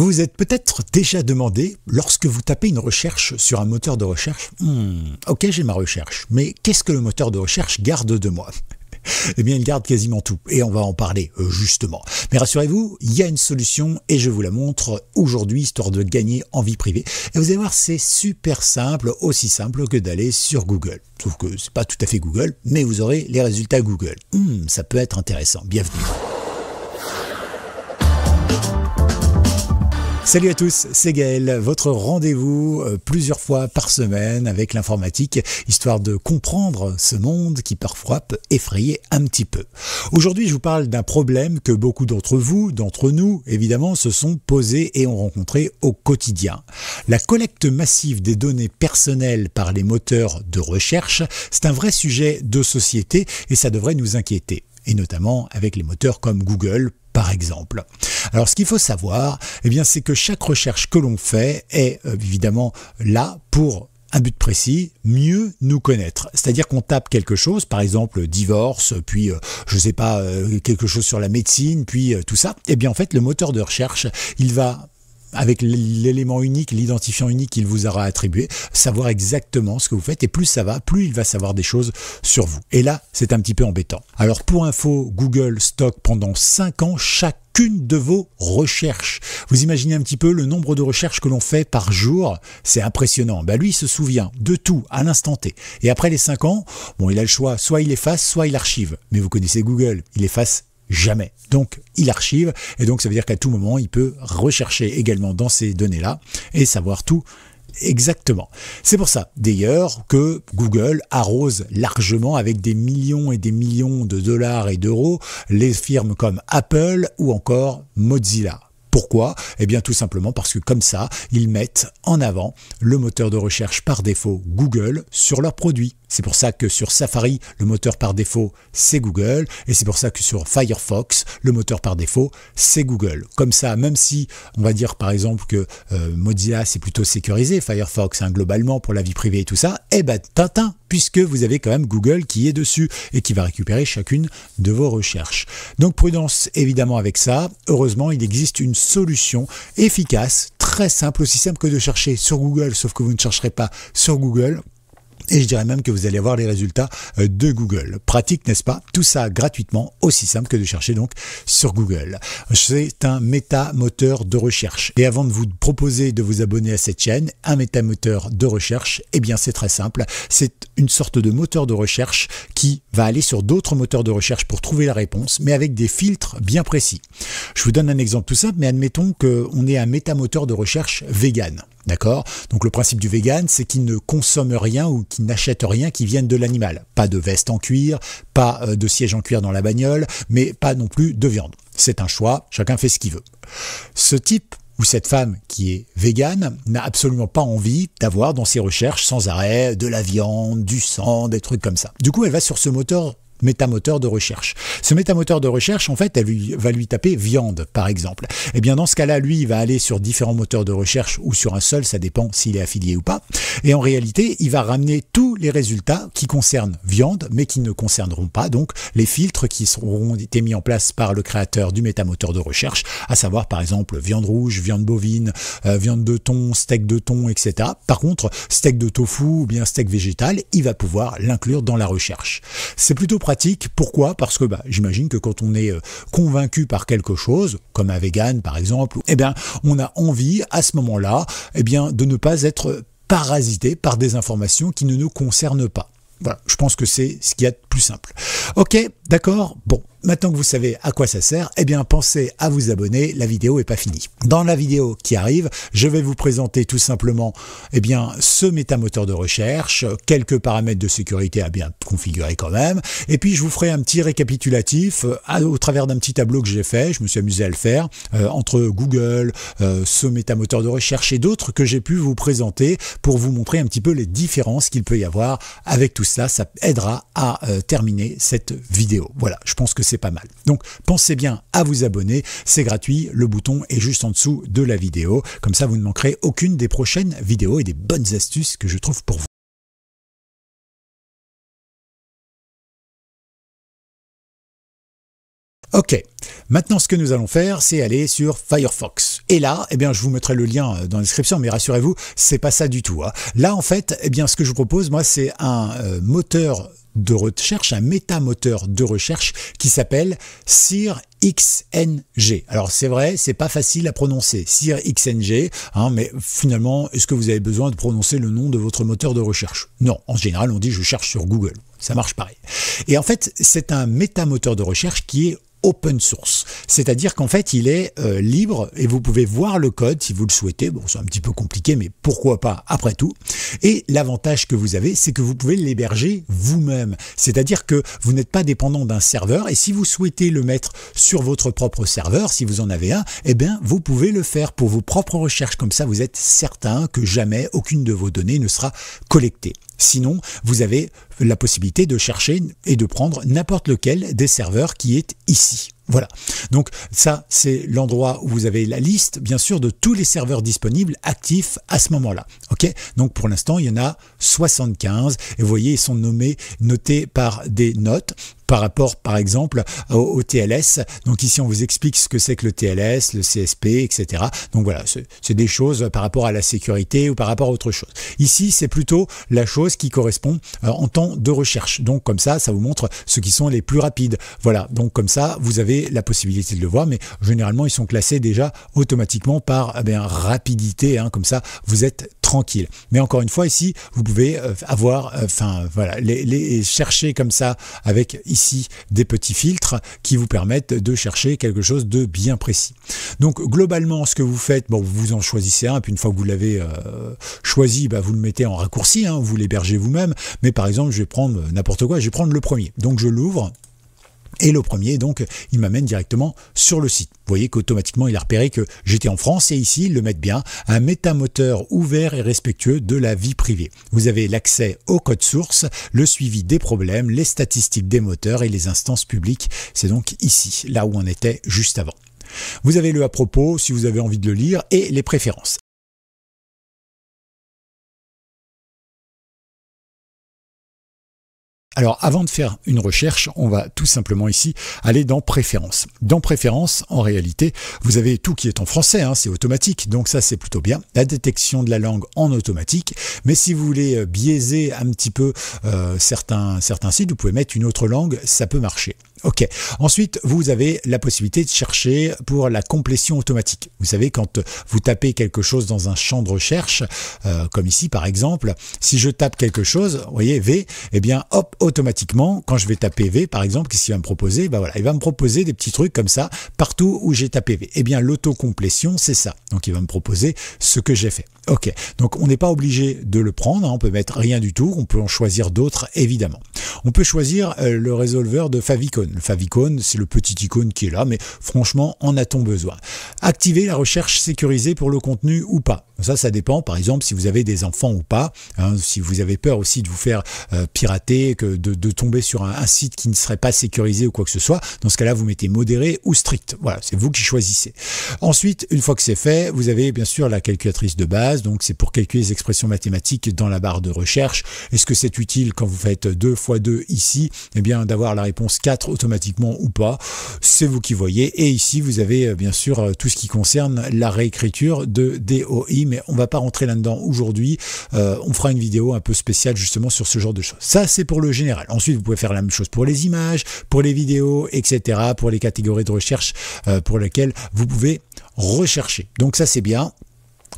Vous vous êtes peut-être déjà demandé, lorsque vous tapez une recherche sur un moteur de recherche, hmm, ok j'ai ma recherche, mais qu'est-ce que le moteur de recherche garde de moi eh bien, il garde quasiment tout, et on va en parler euh, justement. Mais rassurez-vous, il y a une solution, et je vous la montre aujourd'hui, histoire de gagner en vie privée. Et vous allez voir, c'est super simple, aussi simple que d'aller sur Google. Sauf que c'est pas tout à fait Google, mais vous aurez les résultats Google. Hmm, ça peut être intéressant. Bienvenue. Salut à tous, c'est Gaël, votre rendez-vous euh, plusieurs fois par semaine avec l'informatique, histoire de comprendre ce monde qui parfois peut effrayer un petit peu. Aujourd'hui, je vous parle d'un problème que beaucoup d'entre vous, d'entre nous, évidemment, se sont posés et ont rencontré au quotidien. La collecte massive des données personnelles par les moteurs de recherche, c'est un vrai sujet de société et ça devrait nous inquiéter et notamment avec les moteurs comme Google par exemple. Alors ce qu'il faut savoir, eh bien, c'est que chaque recherche que l'on fait est euh, évidemment là pour un but précis, mieux nous connaître. C'est-à-dire qu'on tape quelque chose, par exemple divorce, puis euh, je ne sais pas euh, quelque chose sur la médecine, puis tout ça. Eh bien en fait, le moteur de recherche, il va avec l'élément unique, l'identifiant unique qu'il vous aura attribué, savoir exactement ce que vous faites. Et plus ça va, plus il va savoir des choses sur vous. Et là, c'est un petit peu embêtant. Alors pour info, Google stocke pendant 5 ans chacune de vos recherches. Vous imaginez un petit peu le nombre de recherches que l'on fait par jour, c'est impressionnant. Bah lui, il se souvient de tout à l'instant T. Et après les 5 ans, bon, il a le choix, soit il efface, soit il archive. Mais vous connaissez Google, il efface jamais. Donc, il archive, et donc ça veut dire qu'à tout moment, il peut rechercher également dans ces données-là et savoir tout Exactement. C'est pour ça, d'ailleurs, que Google arrose largement avec des millions et des millions de dollars et d'euros les firmes comme Apple ou encore Mozilla. Pourquoi Eh bien tout simplement parce que comme ça, ils mettent en avant le moteur de recherche par défaut Google sur leurs produits. C'est pour ça que sur Safari, le moteur par défaut, c'est Google. Et c'est pour ça que sur Firefox, le moteur par défaut, c'est Google. Comme ça, même si on va dire par exemple que euh, Mozilla, c'est plutôt sécurisé, Firefox, hein, globalement, pour la vie privée et tout ça, eh ben tintin, puisque vous avez quand même Google qui est dessus et qui va récupérer chacune de vos recherches. Donc prudence évidemment avec ça. Heureusement, il existe une solution efficace, très simple, aussi simple que de chercher sur Google, sauf que vous ne chercherez pas sur Google et je dirais même que vous allez avoir les résultats euh, de Google. Pratique, n'est-ce pas Tout ça gratuitement, aussi simple que de chercher donc sur Google. C'est un méta-moteur de recherche. Et avant de vous proposer de vous abonner à cette chaîne, un méta-moteur de recherche, eh bien c'est très simple. C'est une sorte de moteur de recherche qui va aller sur d'autres moteurs de recherche pour trouver la réponse, mais avec des filtres bien précis. Je vous donne un exemple tout simple, mais admettons qu'on est un méta-moteur de recherche vegan. D'accord Donc le principe du vegan, c'est qu'il ne consomme rien ou qu'il n'achète rien qui vienne de l'animal. Pas de veste en cuir, pas euh, de siège en cuir dans la bagnole, mais pas non plus de viande. C'est un choix, chacun fait ce qu'il veut. Ce type ou cette femme qui est vegan n'a absolument pas envie d'avoir dans ses recherches sans arrêt de la viande, du sang, des trucs comme ça. Du coup, elle va sur ce moteur métamoteur de recherche. Ce métamoteur de recherche, en fait, elle va lui taper viande, par exemple. Et eh bien, dans ce cas-là, lui, il va aller sur différents moteurs de recherche ou sur un seul, ça dépend s'il est affilié ou pas. Et en réalité, il va ramener tous les résultats qui concernent viande, mais qui ne concerneront pas donc les filtres qui seront été mis en place par le créateur du métamoteur de recherche, à savoir par exemple viande rouge, viande bovine, euh, viande de thon, steak de thon, etc. Par contre, steak de tofu ou bien steak végétal, il va pouvoir l'inclure dans la recherche. C'est plutôt pourquoi Parce que bah, j'imagine que quand on est euh, convaincu par quelque chose, comme un vegan par exemple, eh bien, on a envie à ce moment-là eh bien, de ne pas être parasité par des informations qui ne nous concernent pas. Voilà, je pense que c'est ce qu'il y a de plus simple. Ok, d'accord Bon, Maintenant que vous savez à quoi ça sert, eh bien pensez à vous abonner, la vidéo n'est pas finie. Dans la vidéo qui arrive, je vais vous présenter tout simplement eh bien, ce métamoteur de recherche, quelques paramètres de sécurité à bien configurer quand même, et puis je vous ferai un petit récapitulatif euh, au travers d'un petit tableau que j'ai fait, je me suis amusé à le faire, euh, entre Google, ce euh, ce métamoteur de recherche et d'autres que j'ai pu vous présenter pour vous montrer un petit peu les différences qu'il peut y avoir avec tout ça, ça aidera à terminer cette vidéo. Voilà, je pense que c'est pas mal. Donc pensez bien à vous abonner, c'est gratuit, le bouton est juste en dessous de la vidéo, comme ça vous ne manquerez aucune des prochaines vidéos et des bonnes astuces que je trouve pour vous. Ok, maintenant ce que nous allons faire, c'est aller sur Firefox. Et là, eh bien, je vous mettrai le lien dans la description, mais rassurez-vous, c'est pas ça du tout. Hein. Là, en fait, eh bien, ce que je vous propose, moi, c'est un euh, moteur de recherche, un moteur de recherche qui s'appelle Sir XNG. Alors c'est vrai, c'est pas facile à prononcer, Sir XNG, hein, mais finalement, est-ce que vous avez besoin de prononcer le nom de votre moteur de recherche Non, en général, on dit je cherche sur Google. Ça marche pareil. Et en fait, c'est un moteur de recherche qui est open source. C'est-à-dire qu'en fait, il est euh, libre et vous pouvez voir le code si vous le souhaitez. Bon, c'est un petit peu compliqué, mais pourquoi pas après tout. Et l'avantage que vous avez, c'est que vous pouvez l'héberger vous-même. C'est-à-dire que vous n'êtes pas dépendant d'un serveur et si vous souhaitez le mettre sur votre propre serveur, si vous en avez un, eh bien, vous pouvez le faire pour vos propres recherches. Comme ça, vous êtes certain que jamais aucune de vos données ne sera collectée. Sinon, vous avez la possibilité de chercher et de prendre n'importe lequel des serveurs qui est ici. Voilà. Donc ça, c'est l'endroit où vous avez la liste, bien sûr, de tous les serveurs disponibles actifs à ce moment-là. Ok. Donc pour l'instant, il y en a 75. Et vous voyez, ils sont nommés, notés par des notes par rapport, par exemple, au, TLS. Donc ici, on vous explique ce que c'est que le TLS, le CSP, etc. Donc voilà, c'est des choses par rapport à la sécurité ou par rapport à autre chose. Ici, c'est plutôt la chose qui correspond euh, en temps de recherche. Donc comme ça, ça vous montre ceux qui sont les plus rapides. Voilà, donc comme ça, vous avez la possibilité de le voir, mais généralement, ils sont classés déjà automatiquement par eh bien, rapidité. Hein. comme ça, vous êtes tranquille. Mais encore une fois, ici, vous pouvez euh, avoir, euh, enfin voilà, les, les chercher comme ça avec ici des petits filtres qui vous permettent de chercher quelque chose de bien précis. Donc globalement, ce que vous faites, bon, vous en choisissez un, puis une fois que vous l'avez euh, choisi, bah, vous le mettez en raccourci, hein, vous l'hébergez vous-même. Mais par exemple, je vais prendre n'importe quoi, je vais prendre le premier. Donc je l'ouvre. Et le premier, donc, il m'amène directement sur le site. Vous voyez qu'automatiquement, il a repéré que j'étais en France et ici, ils le mettent bien, un métamoteur ouvert et respectueux de la vie privée. Vous avez l'accès au code source, le suivi des problèmes, les statistiques des moteurs et les instances publiques. C'est donc ici, là où on était juste avant. Vous avez le à propos si vous avez envie de le lire et les préférences. Alors avant de faire une recherche, on va tout simplement ici aller dans préférences. Dans préférences, en réalité, vous avez tout qui est en français, hein, c'est automatique, donc ça c'est plutôt bien. La détection de la langue en automatique, mais si vous voulez euh, biaiser un petit peu euh, certains, certains sites, vous pouvez mettre une autre langue, ça peut marcher. Ok. Ensuite, vous avez la possibilité de chercher pour la complétion automatique. Vous savez, quand vous tapez quelque chose dans un champ de recherche, euh, comme ici par exemple, si je tape quelque chose, vous voyez, V, eh bien, hop, automatiquement, quand je vais taper V, par exemple, qu'est-ce qu'il va me proposer bah voilà, Il va me proposer des petits trucs comme ça, partout où j'ai tapé V. Eh bien, l'autocomplétion, c'est ça. Donc, il va me proposer ce que j'ai fait. Ok. Donc, on n'est pas obligé de le prendre, hein, on peut mettre rien du tout, on peut en choisir d'autres, évidemment on peut choisir euh, le résolveur de favicon. Le favicon, c'est le petit icône qui est là, mais franchement, en a-t-on besoin Activer la recherche sécurisée pour le contenu ou pas. Ça, ça dépend, par exemple, si vous avez des enfants ou pas, hein, si vous avez peur aussi de vous faire euh, pirater, que de, tomber sur un, site qui ne serait pas sécurisé ou quoi que ce soit. Dans ce cas-là, vous mettez modéré ou strict. Voilà, c'est vous qui choisissez. Ensuite, une fois que c'est fait, vous avez bien sûr la calculatrice de base, donc c'est pour calculer les expressions mathématiques dans la barre de recherche. Est-ce que c'est utile quand vous faites 2 fois 2 ici, et eh bien d'avoir la réponse 4 automatiquement ou pas, c'est vous qui voyez. Et ici, vous avez euh, bien sûr euh, tout ce qui concerne la réécriture de DOI, mais on va pas rentrer là-dedans aujourd'hui. Euh, on fera une vidéo un peu spéciale justement sur ce genre de choses. Ça, c'est pour le général. Ensuite, vous pouvez faire la même chose pour les images, pour les vidéos, etc., pour les catégories de recherche pour lesquelles vous pouvez rechercher. Donc ça, c'est bien.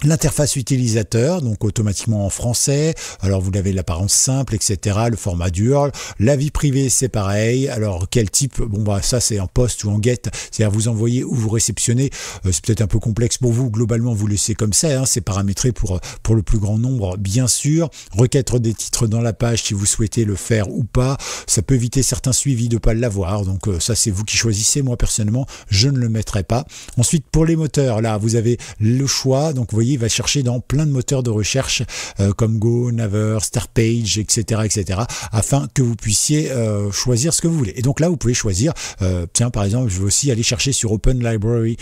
L'interface utilisateur, donc automatiquement en français, alors vous l'avez l'apparence simple, etc., le format dur La vie privée, c'est pareil. Alors quel type Bon bah ça c'est en poste ou en get, c'est-à-dire vous envoyez ou vous réceptionnez. Euh, c'est peut-être un peu complexe pour vous, globalement vous laissez comme ça, hein. c'est paramétré pour, euh, pour le plus grand nombre, bien sûr. Requête des titres dans la page si vous souhaitez le faire ou pas. Ça peut éviter certains suivis de ne pas l'avoir, donc euh, ça c'est vous qui choisissez. Moi personnellement, je ne le mettrai pas. Ensuite pour les moteurs, là vous avez le choix, donc vous voyez il va chercher dans plein de moteurs de recherche euh, comme Go, Naver, Starpage etc., etc., afin que vous puissiez euh, choisir ce que vous voulez. Et donc là, vous pouvez choisir, euh, tiens, par exemple, je vais aussi aller chercher sur Open Library.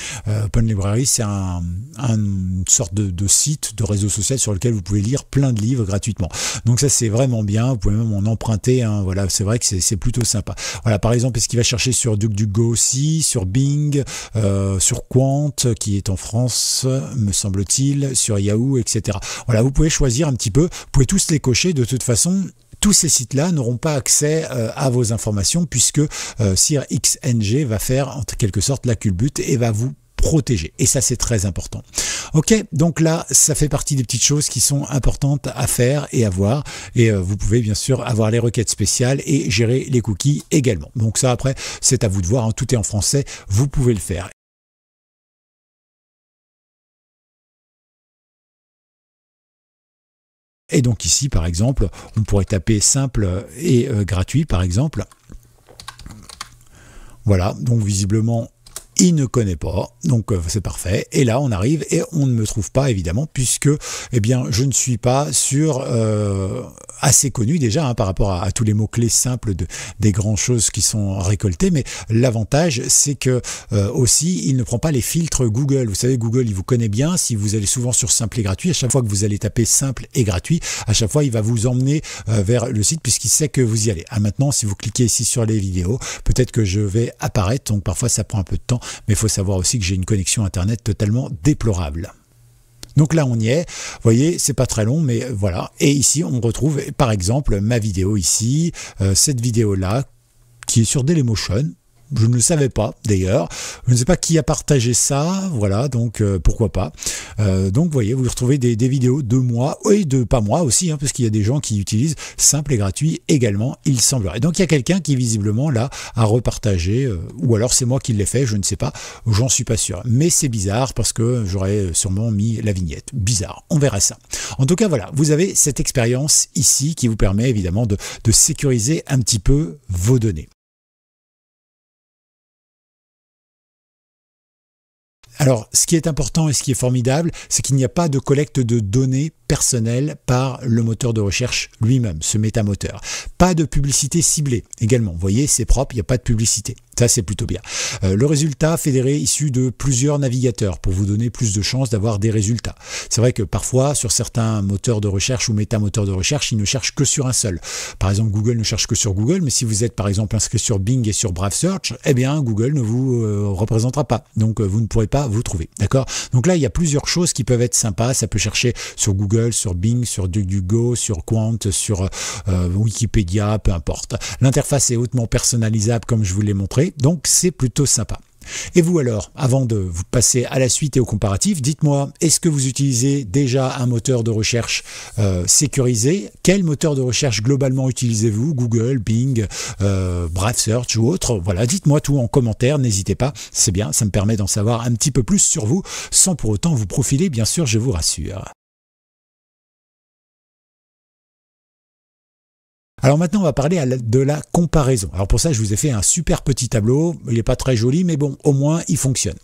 Open Library, c'est un, une sorte de, site, de réseau social sur lequel vous pouvez lire plein de livres gratuitement. Donc ça, c'est vraiment bien. Vous pouvez même en emprunter. voilà, c'est vrai que c'est plutôt sympa. Voilà, par exemple, est-ce qu'il va chercher sur DuckDuckGo aussi, sur Bing, sur Quant, qui est en France, me semble-t-il sur Yahoo, etc. Voilà, vous pouvez choisir un petit peu, vous pouvez tous les cocher de toute façon tous ces sites-là n'auront pas accès euh, à vos informations puisque euh, XNG va faire en quelque sorte la culbute et va vous protéger. Et ça, c'est très important. Ok, donc là, ça fait partie des petites choses qui sont importantes à faire et à voir. Et euh, vous pouvez bien sûr avoir les requêtes spéciales et gérer les cookies également. Donc ça, après, c'est à vous de voir. Hein, tout est en français. Vous pouvez le faire. Et donc ici, par exemple, on pourrait taper simple et euh, gratuit, par exemple. Voilà, donc visiblement, il ne connaît pas, donc euh, c'est parfait. Et là, on arrive et on ne me trouve pas, évidemment, puisque eh bien, je ne suis pas sur euh, assez connu déjà hein, par rapport à, tous les mots-clés simples de, des grandes choses qui sont récoltées. Mais l'avantage, c'est que euh, aussi, il ne prend pas les filtres Google. Vous savez, Google, il vous connaît bien. Si vous allez souvent sur simple et gratuit, à chaque fois que vous allez taper simple et gratuit, à chaque fois, il va vous emmener vers le site puisqu'il sait que vous y allez. Ah, maintenant, si vous cliquez ici sur les vidéos, peut-être que je vais apparaître. Donc parfois, ça prend un peu de temps mais il faut savoir aussi que j'ai une connexion Internet totalement déplorable. Donc là, on y est. Vous voyez, c'est pas très long, mais voilà. Et ici, on retrouve, par exemple, ma vidéo ici, euh, cette vidéo-là, qui est sur Dailymotion. Je ne le savais pas d'ailleurs. Je ne sais pas qui a partagé ça. Voilà, donc euh, pourquoi pas. Euh, donc vous voyez, vous retrouvez des, vidéos de moi et de pas moi aussi, hein, parce qu'il y a des gens qui utilisent simple et gratuit également, il semblerait. Donc il y a quelqu'un qui visiblement là a repartagé, euh, ou alors c'est moi qui l'ai fait, je ne sais pas, j'en suis pas sûr. Mais c'est bizarre parce que j'aurais sûrement mis la vignette. Bizarre, on verra ça. En tout cas voilà, vous avez cette expérience ici qui vous permet évidemment de sécuriser un petit peu vos données. Alors, ce qui est important et ce qui est formidable, c'est qu'il n'y a pas de collecte de données personnelles par le moteur de recherche lui-même, ce métamoteur. Pas de publicité ciblée également. Vous voyez, c'est propre, il n'y a pas de publicité. Ça, c'est plutôt bien. Euh, le résultat fédéré issu de plusieurs navigateurs pour vous donner plus de chances d'avoir des résultats. C'est vrai que parfois, sur certains moteurs de recherche ou méta-moteurs de recherche, ils ne cherchent que sur un seul. Par exemple, Google ne cherche que sur Google, mais si vous êtes par exemple inscrit sur Bing et sur Brave Search, eh bien, Google ne vous euh, représentera pas. Donc, euh, vous ne pourrez pas vous trouver. D'accord Donc là, il y a plusieurs choses qui peuvent être sympas. Ça peut chercher sur Google, sur Bing, sur DuckDuckGo, sur Quant, sur Wikipédia, peu importe. L'interface est hautement personnalisable, comme je vous l'ai montré donc c'est plutôt sympa. Et vous alors, avant de vous passer à la suite et au comparatif, dites-moi, est-ce que vous utilisez déjà un moteur de recherche euh, sécurisé Quel moteur de recherche globalement utilisez-vous Google, Bing, euh, Brave Search ou autre Voilà, dites-moi tout en commentaire, n'hésitez pas, c'est bien, ça me permet d'en savoir un petit peu plus sur vous, sans pour autant vous profiler, bien sûr, je vous rassure. Alors maintenant, on va parler de la comparaison. Alors pour ça, je vous ai fait un super petit tableau. Il n'est pas très joli, mais bon, au moins, il fonctionne.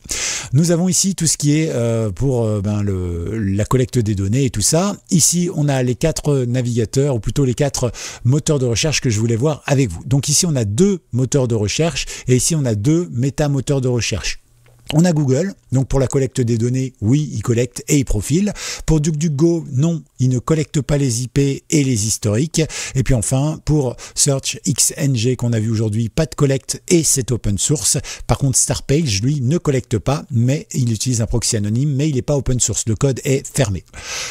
Nous avons ici tout ce qui est euh, pour euh, ben, la collecte des données et tout ça. Ici, on a les quatre navigateurs, ou plutôt les quatre moteurs de recherche que je voulais voir avec vous. Donc ici, on a deux moteurs de recherche, et ici, on a deux méta-moteurs de recherche on a Google, donc pour la collecte des données, oui, il collecte et il profile. Pour DuckDuckGo, non, il ne collecte pas les IP et les historiques. Et puis enfin, pour Search XNG qu'on a vu aujourd'hui, pas de collecte et c'est open source. Par contre, Starpage, lui, ne collecte pas, mais il utilise un proxy anonyme, mais il n'est pas open source. Le code est fermé.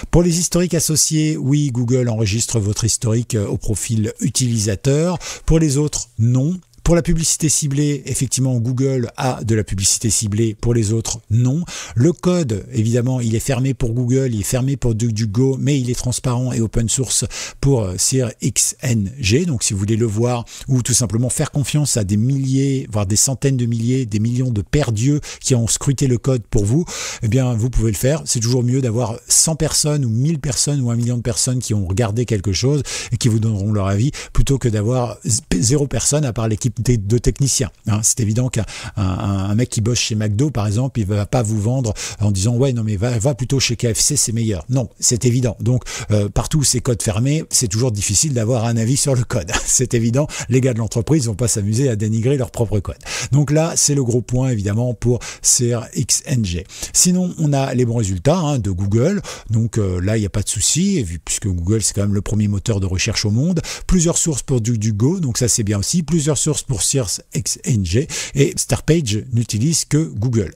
Pour les historiques associés, oui, Google enregistre votre historique euh, au profil utilisateur. Pour les autres, non. Pour la publicité ciblée, effectivement, Google a de la publicité ciblée. Pour les autres, non. Le code, évidemment, il est fermé pour Google, il est fermé pour Duckduckgo, mais il est transparent et open source pour CirXNG. Euh, Donc, si vous voulez le voir ou tout simplement faire confiance à des milliers, voire des centaines de milliers, des millions de pères qui ont scruté le code pour vous, eh bien, vous pouvez le faire. C'est toujours mieux d'avoir 100 personnes ou 1000 personnes ou un million de personnes qui ont regardé quelque chose et qui vous donneront leur avis plutôt que d'avoir zéro personne à part l'équipe de, techniciens. Hein. C'est évident qu'un un, mec qui bosse chez McDo, par exemple, il va pas vous vendre en disant ouais non mais va, plutôt chez KFC, c'est meilleur. Non, c'est évident. Donc euh, partout c'est code fermé, c'est toujours difficile d'avoir un avis sur le code. c'est évident. Les gars de l'entreprise vont pas s'amuser à dénigrer leur propre code. Donc là, c'est le gros point évidemment pour CRXNG. Sinon, on a les bons résultats hein, de Google. Donc euh, là, il n'y a pas de souci, puisque Google c'est quand même le premier moteur de recherche au monde. Plusieurs sources pour du, du Go, donc ça c'est bien aussi. Plusieurs sources pour Sears XNG et Starpage n'utilise que Google.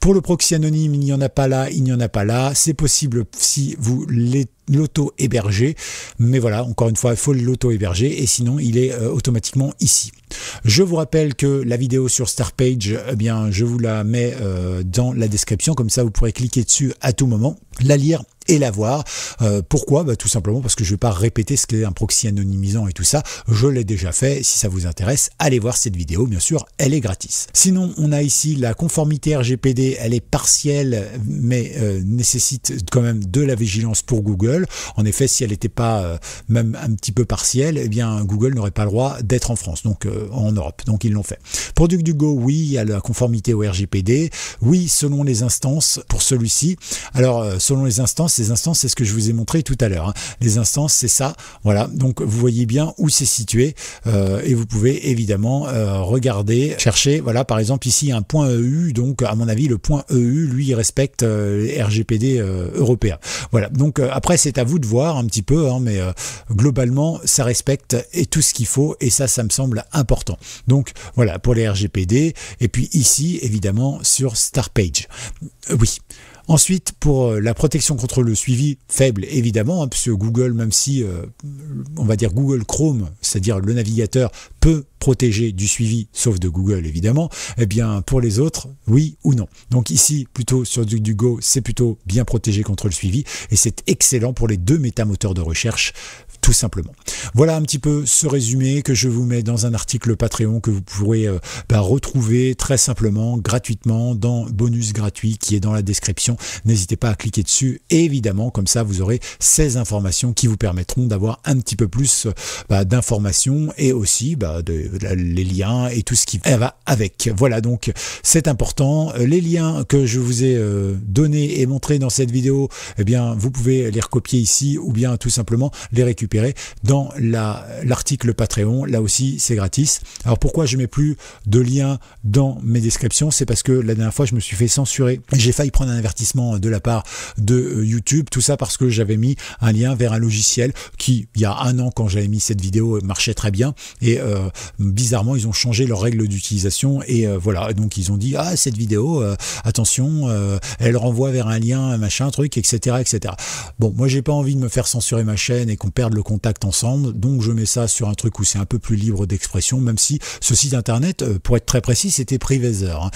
Pour le proxy anonyme, il n'y en a pas là, il n'y en a pas là. C'est possible si vous l'auto-hébergez, mais voilà, encore une fois, il faut l'auto-héberger et sinon il est euh, automatiquement ici. Je vous rappelle que la vidéo sur Starpage, eh bien, je vous la mets euh, dans la description, comme ça vous pourrez cliquer dessus à tout moment, la lire et la voir. Euh, pourquoi bah, Tout simplement parce que je vais pas répéter ce qu'est un proxy anonymisant et tout ça. Je l'ai déjà fait. Si ça vous intéresse, allez voir cette vidéo. Bien sûr, elle est gratis. Sinon, on a ici la conformité RGPD. Elle est partielle, mais euh, nécessite quand même de la vigilance pour Google. En effet, si elle n'était pas euh, même un petit peu partielle, eh bien Google n'aurait pas le droit d'être en France, donc en Europe. Donc ils l'ont fait. Product du Go, oui, il a la conformité au RGPD. Oui, selon les instances pour celui-ci. Alors, selon les instances, instances, c'est ce que je vous ai montré tout à l'heure. Hein. Les instances, c'est ça. Voilà, donc vous voyez bien où c'est situé euh, et vous pouvez évidemment euh, regarder, chercher. Voilà, par exemple ici un point EU, donc à mon avis le point EU, lui, respecte euh, les RGPD européens. Voilà, donc après c'est à vous de voir un petit peu, hein, mais globalement ça respecte et tout ce qu'il faut et ça, ça me semble important. Donc voilà pour les RGPD et puis ici évidemment sur Starpage. oui. Ensuite, pour euh, la protection contre le suivi, faible évidemment, parce hein, puisque Google, même si euh, on va dire Google Chrome, c'est-à-dire le navigateur, peut protéger du suivi, sauf de Google évidemment, eh bien pour les autres, oui ou non. Donc ici, plutôt sur du, c'est plutôt bien protégé contre le suivi, et c'est excellent pour les deux métamoteurs de recherche, tout simplement. Voilà un petit peu ce résumé que je vous mets dans un article Patreon que vous pourrez euh, bah, retrouver très simplement, gratuitement, dans bonus gratuit qui est dans la description. N'hésitez pas à cliquer dessus, évidemment, comme ça vous aurez ces informations qui vous permettront d'avoir un petit peu plus euh, bah, d'informations et aussi bah, les liens et tout ce qui va avec. Voilà donc c'est important. Les liens que je vous ai euh, donnés et montrés dans cette vidéo, eh bien vous pouvez les recopier ici ou bien tout simplement les récupérer dans l'article Patreon. Là aussi, c'est gratis. Alors pourquoi je mets plus de liens dans mes descriptions C'est parce que la dernière fois, je me suis fait censurer. J'ai failli prendre un avertissement de la part de euh, YouTube. Tout ça parce que j'avais mis un lien vers un logiciel qui, il y a un an, quand j'avais mis cette vidéo, euh, marchait très bien. Et euh, bizarrement, ils ont changé leurs règles d'utilisation. Et voilà, donc ils ont dit, ah, cette vidéo, attention, elle renvoie vers un lien, un machin, un truc, etc. etc. Bon, moi, j'ai pas envie de me faire censurer ma chaîne et qu'on perde le contact ensemble. Donc je mets ça sur un truc où c'est un peu plus libre d'expression, même si ce site internet, euh, pour être très précis, c'était Privazer. Hein.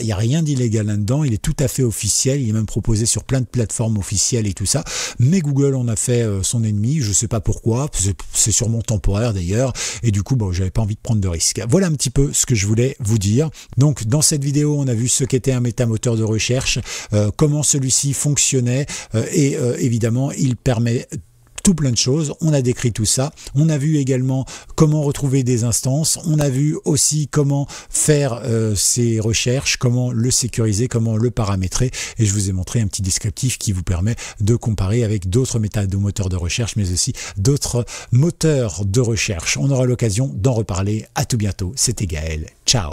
il n'y a rien d'illégal là-dedans, il est tout à fait officiel, il est même proposé sur plein de plateformes officielles et tout ça. Mais Google en a fait euh, son ennemi, je sais pas pourquoi, c'est sûrement temporaire d'ailleurs, et du coup, bon, j'avais pas envie de prendre de risques. Voilà un petit peu ce que je voulais vous dire. Donc dans cette vidéo, on a vu ce qu'était un moteur de recherche, euh, comment celui-ci fonctionnait, et évidemment, il permet tout plein de choses. On a décrit tout ça. On a vu également comment retrouver des instances. On a vu aussi comment faire ses euh, ces recherches, comment le sécuriser, comment le paramétrer. Et je vous ai montré un petit descriptif qui vous permet de comparer avec d'autres moteurs de recherche, mais aussi d'autres moteurs de recherche. On aura l'occasion d'en reparler. À tout bientôt. C'était Gaël. Ciao.